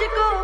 magical.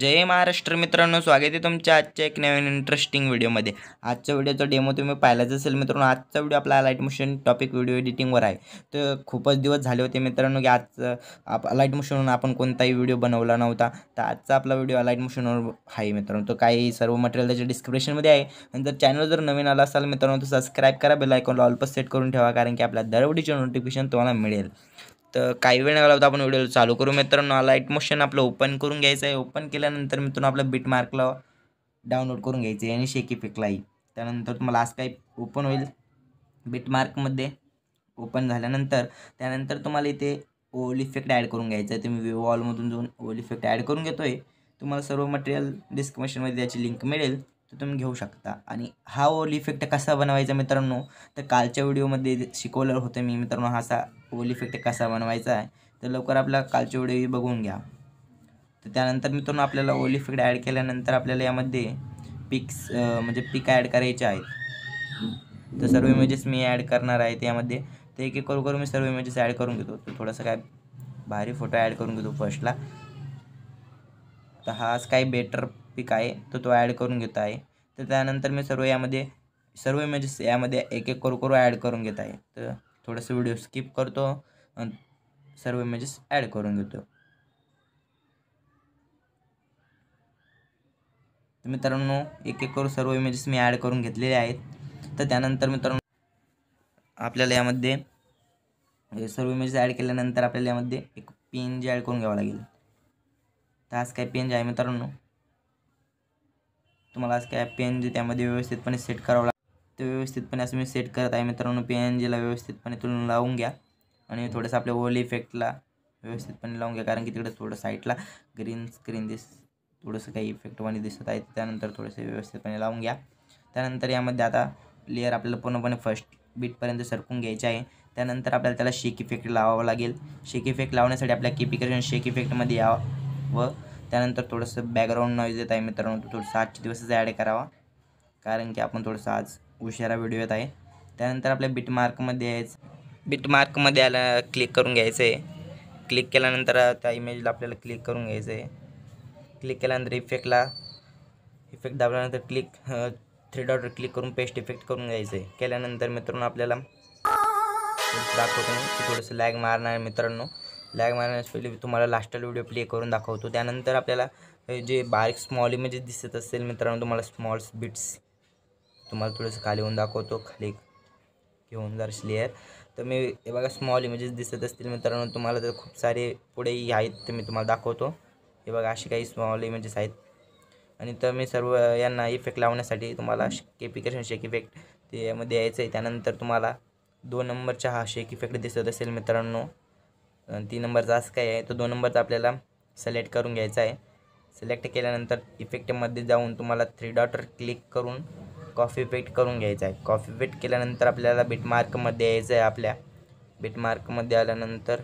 जय महाराष्ट्र मित्रांनो स्वागत आहे तुमच्या आजच्या एक नवीन इंटरेस्टिंग व्हिडिओमध्ये आजच्या व्हिडिओचा डेमो तुम्ही पाहिलाच असेल मित्रांनो आजचा व्हिडिओ आपला लाईट मोशन टॉपिक व्हिडिओ एडिटिंगवर आहे तर खूपच दिवस झाले होते मित्रांनो की आज आप लाईट मोशनवर आपण कोणताही व्हिडिओ बनवला नव्हता तर आजचा आपला व्हिडिओ लाईट मोशनवर आहे मित्रांनो तो काही सर्व मटेरियल त्याच्या डिस्क्रिप्शनमध्ये आहे आणि जर चॅनल जर नवीन आला असाल मित्रांनो तर सबस्क्राईब करा बेल आयकॉनला ऑलपस सेट करून ठेवा कारण की आपल्या दरवडीचे नोटिफिकेशन तुम्हाला मिळेल तर काही वेळ लागला होता आपण व्हिडिओ चालू करू मित्रांनो लाईट मोशन आपलं ओपन करून घ्यायचं आहे ओपन केल्यानंतर मित्रांनो आपलं बिटमार्कला डाउनलोड करून घ्यायचं आहे आणि शेकी फेकलाही त्यानंतर तुम्हाला आज काही ओपन होईल बिटमार्कमध्ये ओपन झाल्यानंतर त्यानंतर तुम्हाला इथे ओल इफेक्ट ॲड करून घ्यायचं आहे तुम्ही वॉलमधून जाऊन ओल इफेक्ट ॲड करून घेतो आहे तुम्हाला सर्व मटेरियल डिस्क्रिप्शनमध्ये त्याची लिंक मिळेल तर तुम्ही घेऊ शकता आणि हा ओल इफेक्ट कसा बनवायचा मित्रांनो तर कालच्या व्हिडिओमध्ये शिकवलं होतं मी मित्रांनो हा असा पोल इफेक्ट कसा बनवायचा आहे तर लवकर आपला कालची व्हिडिओ बघून घ्या तर त्यानंतर मित्रांनो आपल्याला ओल इफेक्ट ॲड केल्यानंतर आपल्याला यामध्ये पिक्स म्हणजे पिक ॲड करायचे आहेत तर सर्व इमेजेस मी ॲड करणार आहे त्यामध्ये तर एक एक करू मी सर्व इमेजेस ॲड करून घेतो तर थोडासा काय भारी फोटो ॲड करून घेतो फर्स्टला तर हाच काही बेटर पिक आहे तर तो ॲड करून घेत आहे तर त्यानंतर मी सर्व यामध्ये सर्व इमेजेस यामध्ये एक एक करू करू ॲड करून घेत आहे तर थोडासा व्हिडिओ स्किप करतो सर्व इमेजेस ॲड करून घेतो मित्रांनो एक एक करून सर्व इमेजेस मी ॲड करून घेतलेले आहेत तर त्यानंतर मित्रांनो आपल्याला यामध्ये सर्व इमेजेस ॲड केल्यानंतर आपल्याला यामध्ये एक पेन जे ॲड करून घ्यावं लागेल तर आज काय पेन जे आहे मित्रांनो तुम्हाला आज काय पेन जे त्यामध्ये व्यवस्थितपणे सेट करावं लागेल ते व्यवस्थितपणे असं मी सेट करत आहे मित्रांनो पी एन जीला व्यवस्थितपणे तुलून लावून घ्या आणि थोडंसं आपल्या ओल इफेक्टला व्यवस्थितपणे लावून घ्या कारण की तिकडे थोडं साईडला ग्रीन स्क्रीन दिस थोडंसं काही इफेक्टवाणी दिसत आहे त्यानंतर थोडंसं व्यवस्थितपणे लावून घ्या त्यानंतर यामध्ये आता लेअर आपल्याला पूर्णपणे फर्स्ट बीटपर्यंत सरकून घ्यायचे आहे त्यानंतर आपल्याला त्याला शेक इफेक्ट लावावं लागेल शेक इफेक्ट लावण्यासाठी आपल्या किपिकेशन शेक इफेक्टमध्ये यावं व त्यानंतर थोडंसं बॅकग्राऊंड नॉईज येत आहे मित्रांनो तो थोडंसं आजच्या दिवसच ॲड करावा कारण की आपण थोडंसं आज उशिरा व्हिडिओ येत आहे त्यानंतर आपल्या बिटमार्कमध्ये यायचं बिटमार्कमध्ये आला क्लिक करून घ्यायचं आहे क्लिक केल्यानंतर त्या इमेजला आपल्याला क्लिक करून घ्यायचं आहे क्लिक केल्यानंतर इफेक्टला इफेक्ट दाबल्यानंतर क्लिक थ्री डॉटवर क्लिक करून पेस्ट इफेक्ट करून घ्यायचं आहे केल्यानंतर मित्रांनो आपल्याला दाखवतो नाही थोडंसं लॅग मारणार मित्रांनो लॅग मारण्यास पहिले तुम्हाला लास्टला व्हिडिओ प्ले करून दाखवतो त्यानंतर आपल्याला जे बारीक स्मॉल इमेजेस दिसत असेल मित्रांनो तुम्हाला स्मॉल बिट्स तुम्हाला थोडंसं खाली होऊन दाखवतो खाली घेऊन जर लेअर तर मी हे बघा स्मॉल इमेजेस दिसत असतील मित्रांनो तुम्हाला तर खूप सारे पुढेही आहेत ते मी तुम्हाला दाखवतो हे बघा असे काही स्मॉल इमेजेस आहेत आणि तर मी सर्व यांना इफेक्ट लावण्यासाठी तुम्हाला केपिकेशन शेक इफेक्ट ते मध्ये यायचं आहे त्यानंतर तुम्हाला दोन नंबरचा हा शेक इफेक्ट दिसत असेल मित्रांनो तीन नंबरचा असं काय आहे तो दोन नंबरचा आपल्याला सिलेक्ट करून घ्यायचा आहे सिलेक्ट केल्यानंतर इफेक्टमध्ये जाऊन तुम्हाला थ्री डॉटर क्लिक करून कॉफी पेट करून घ्यायचं आहे कॉफी पेट केल्यानंतर आपल्याला बिटमार्कमध्ये यायचं आहे आपल्या बिटमार्कमध्ये आल्यानंतर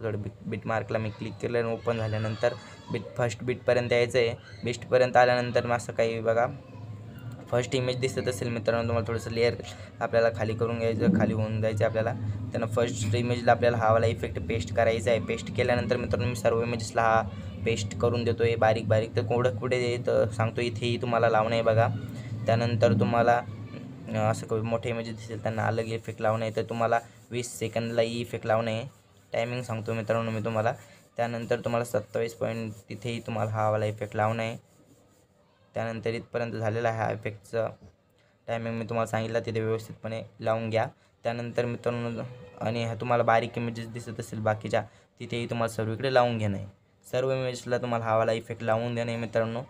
थोडं बिट मार्कला मी क्लिक केलं आणि ओपन झाल्यानंतर बिट फर्स्ट बीटपर्यंत यायचं आहे बिस्टपर्यंत आल्यानंतर मग असं काही बघा फर्स्ट इमेज दिसत असेल मित्रांनो तुम्हाला थोडंसं लेअर आपल्याला खाली करून घ्यायचं खाली होऊन जायचं आपल्याला त्यांना फर्स्ट इमेजला आपल्याला हावाला इफेक्ट पेस्ट करायचा आहे पेस्ट केल्यानंतर मित्रांनो मी सर्व इमेजेसला हा पेस्ट करून देतो आहे बारीक बारीक तर कोडं कुठे तर सांगतो इथेही तुम्हाला लावणं आहे बघा त्यानंतर तुम्हाला अं, असं काही मोठे इमेजेस दिसेल त्यांना अलग इफेक्ट लावणे तर तुम्हाला वीस सेकंदलाही इफेक्ट लावणे टायमिंग सांगतो मित्रांनो मी तुम्हाला त्यानंतर तुम्हाला सत्तावीस पॉईंट तिथेही तुम्हाला हावाला इफेक्ट लावणं आहे त्यानंतर इथपर्यंत झालेला आहे हा इफेक्टचं टायमिंग मी तुम्हाला सांगितलं तिथे व्यवस्थितपणे लावून घ्या त्यानंतर मित्रांनो आणि तुम्हाला बारीक इमेजेस दिसत असेल बाकीच्या तिथेही तुम्हाला सर्वीकडे लावून घेणं सर्व इमेजला तुम्हाला हावाला इफेक्ट लावून देणं मित्रांनो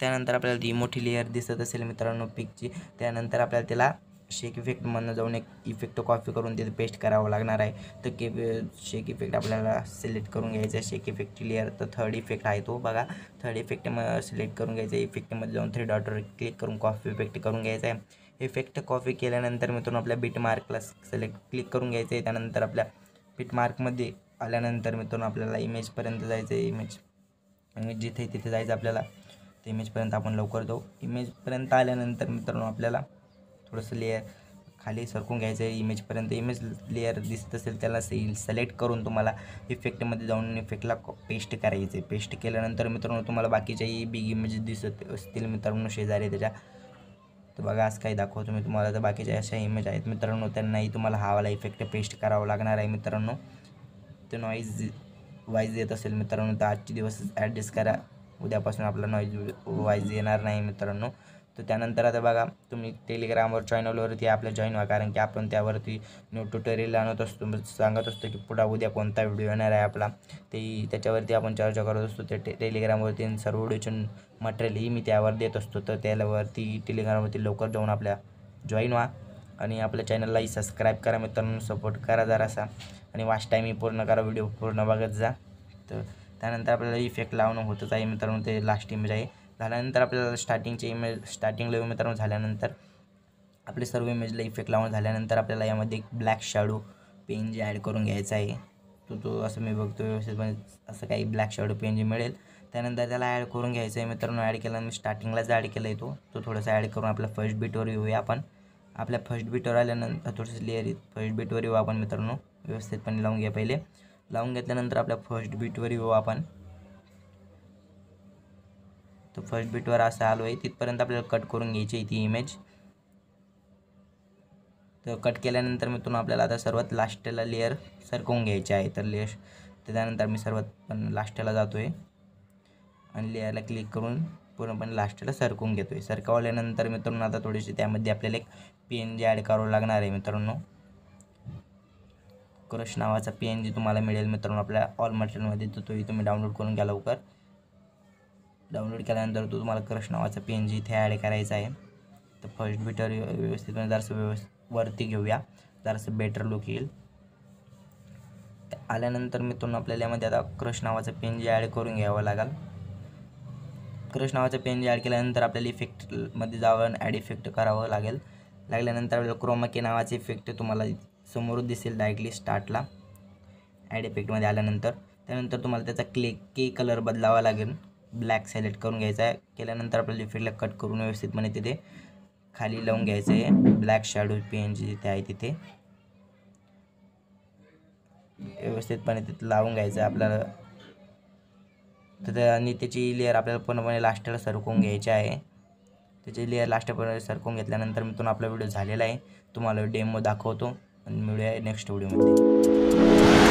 त्यानंतर आपल्याला ती मोठी लेअर दिसत असेल मित्रांनो पिकची त्यानंतर आपल्याला त्याला शेक इफेक्टमधनं जाऊन एक इफेक्ट कॉपी करून तिथे पेस्ट करावं लागणार आहे तर के शेक इफेक्ट आपल्याला सिलेक्ट करून घ्यायचा शेक इफेक्टची लेअर तर थर्ड इफेक्ट आहे तो बघा थर्ड इफेक्ट म सिलेक्ट करून घ्यायचा इफेक्टमध्ये जाऊन थ्री डॉटर क्लिक करून कॉफी इफेक्ट करून घ्यायचा आहे इफेक्ट कॉफी केल्यानंतर मित्रांनो आपल्या बीट मार्कला सिलेक्ट क्लिक करून घ्यायचं आहे त्यानंतर आपल्या बीट मार्कमध्ये आल्यानंतर मित्रांनो आपल्याला इमेजपर्यंत जायचं आहे इमेज इमेज जिथे तिथे जायचं आपल्याला तर इमेजपर्यंत आपण लवकर जाऊ इमेजपर्यंत आल्यानंतर मित्रांनो आपल्याला थोडंसं लेअर खाली सरकून घ्यायचं आहे इमेजपर्यंत इमेज लेअर दिसत असेल त्याला सेल सिलेक्ट करून तुम्हाला इफेक्टमध्ये जाऊन इफेक्टला पेस्ट करायचं आहे पेस्ट केल्यानंतर मित्रांनो तुम्हाला बाकीच्याही बिग इमेज दिसत असतील मित्रांनो शेजारी त्याच्या तर बघा आज काही दाखवतो मी तुम्हाला तर बाकीच्या अशा इमेज आहेत मित्रांनो त्यांनाही तुम्हाला हावाला इफेक्ट पेस्ट करावा लागणार आहे मित्रांनो ते नॉईज वाईज येत असेल मित्रांनो तर आजचे दिवस ॲडजस्ट करा उद्यापासून आपला नॉईज वाईज येणार नाही मित्रांनो तर त्यानंतर आता बघा तुम्ही टेलिग्रामवर चॅनलवरती आपलं जॉईन व्हा कारण की आपण त्यावरती न्यू ट्युटोरियल आणत असतो सांगत असतो की पुढा उद्या कोणता व्हिडिओ येणार आहे आपला ते त्याच्यावरती आपण चर्चा करत असतो ते टेलिग्रामवरती सर्व व्हिडिओचे मटेरियलही मी त्यावर देत असतो तर त्यावरती टेलिग्रामवरती लवकर जाऊन आपल्या जॉईन व्हा आणि आपल्या चॅनललाही सबस्क्राईब करा मित्रांनो सपोर्ट करा जरासा आणि वाच टाईमही पूर्ण करा व्हिडिओ पूर्ण बघत जा तर त्यानंतर आपल्याला इफेक्ट लावणं होतच आहे मित्रांनो ते लास्ट इमेज आहे झाल्यानंतर आपल्याला स्टार्टिंगचे इमेज स्टार्टिंगला मित्रांनो झाल्यानंतर आपले सर्व इमेजला इफेक्ट लावून झाल्यानंतर आपल्याला यामध्ये एक ब्लॅक शॅडो पेन जे ॲड करून घ्यायचा आहे तो तो असं मी बघतो व्यवस्थितपणे असं काही ब्लॅक शॅडो पेन जे मिळेल त्यानंतर त्याला ॲड करून घ्यायचं आहे मित्रांनो ॲड केला मी स्टार्टिंगलाच ॲड केला येतो तो थोडासा ॲड करून आपल्या फर्स्ट बीटवर येऊया आपण आपल्या फर्स्ट बीटवर आल्यानंतर थोडंसं लेअर फर्स्ट बीटवर येऊ आपण मित्रांनो व्यवस्थितपणे लावून घ्या पहिले लावून घेतल्यानंतर आपल्या फर्स्ट बीटवर येऊ आपण तर फर्स्ट बीटवर असं आलो आहे तिथपर्यंत आपल्याला कट करून घ्यायची आहे ती इमेज तर कट केल्यानंतर तुम्हाला आपल्याला आता सर्वात लास्टला लेअर सरकवून घ्यायचे आहे तर लेअर त्यानंतर मी सर्वात पण लास्टला जातो आहे आणि लेअरला क्लिक करून पूर्णपणे लास्टला सरकवून घेतो आहे सरकवल्यानंतर मित्रांनो आता थोडीशी त्यामध्ये आपल्याला एक पेन जे ॲड करावं लागणार आहे मित्रांनो क्रश नावाचा पी एन जी तुम्हाला मिळेल मित्रांनो आपल्या ऑल मटेरियलमध्ये तर तोही तुम्ही डाउनलोड करून घ्या लवकर डाउनलोड केल्यानंतर तो तुम्हाला क्रश नावाचा पी एन जी इथे ॲड करायचा आहे तर फर्स्ट बिटर व्यवस्थित म्हणजे जरासं व्यवस्थित वरती घेऊया जरासं बेटर लुक येईल आल्यानंतर मित्रांनो आपल्याला यामध्ये आता क्रश नावाचा एन जी ॲड करून घ्यावं लागेल क्रश नावाचा पेन जे ॲड केल्यानंतर आपल्याला इफेक्टमध्ये जावं ॲड इफेक्ट करावं लागेल लागल्यानंतर आपल्याला क्रोमाके नावाचे इफेक्ट तुम्हाला समोरून दिसेल डायरेक्टली स्टार्टला ॲड इफेक्टमध्ये आल्यानंतर त्यानंतर तुम्हाला त्याचा क्ले के कलर बदलावा लागेल ब्लॅक सिलेक्ट करून घ्यायचा आहे केल्यानंतर आपल्याला इफेक्टला कट करून व्यवस्थितपणे तिथे खाली लावून घ्यायचं आहे ब्लॅक शॅडो पेन जी तिथे आहे तिथे व्यवस्थितपणे तिथे लावून घ्यायचं आहे आपल्याला तर आणि त्याची लेअर आपल्याला पूर्णपणे लास्टला सरकवून घ्यायची आहे त्याची लेअर लास्टपर्यंत सरकवून घेतल्यानंतर तुम्हाला आपला व्हिडिओ झालेला आहे तुम्हाला डेमो दाखवतो आणि मिळूया नेक्स्ट व्हिडिओमध्ये